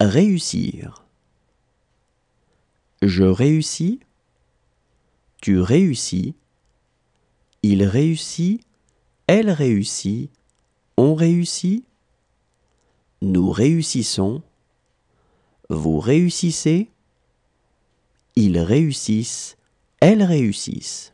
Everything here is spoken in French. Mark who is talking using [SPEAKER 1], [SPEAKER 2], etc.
[SPEAKER 1] Réussir. Je réussis. Tu réussis. Il réussit. Elle réussit. On réussit. Nous réussissons. Vous réussissez. Ils réussissent. Elles réussissent.